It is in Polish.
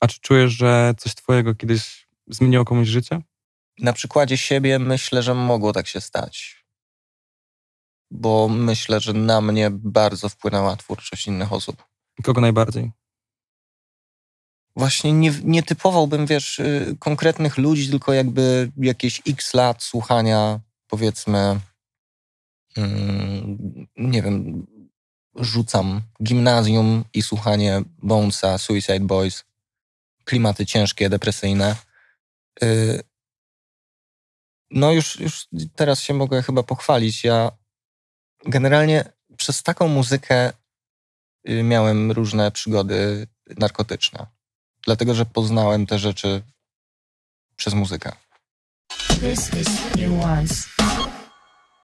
A czy czujesz, że coś Twojego kiedyś zmieniło komuś życie? Na przykładzie siebie myślę, że mogło tak się stać. Bo myślę, że na mnie bardzo wpłynęła twórczość innych osób. Kogo najbardziej? Właśnie nie, nie typowałbym, wiesz, y, konkretnych ludzi, tylko jakby jakieś x lat słuchania, powiedzmy, mm, nie wiem, rzucam gimnazjum i słuchanie Bonesa, Suicide Boys klimaty ciężkie, depresyjne. Y, no już, już teraz się mogę chyba pochwalić. Ja generalnie przez taką muzykę y, miałem różne przygody narkotyczne. Dlatego, że poznałem te rzeczy przez muzykę. This is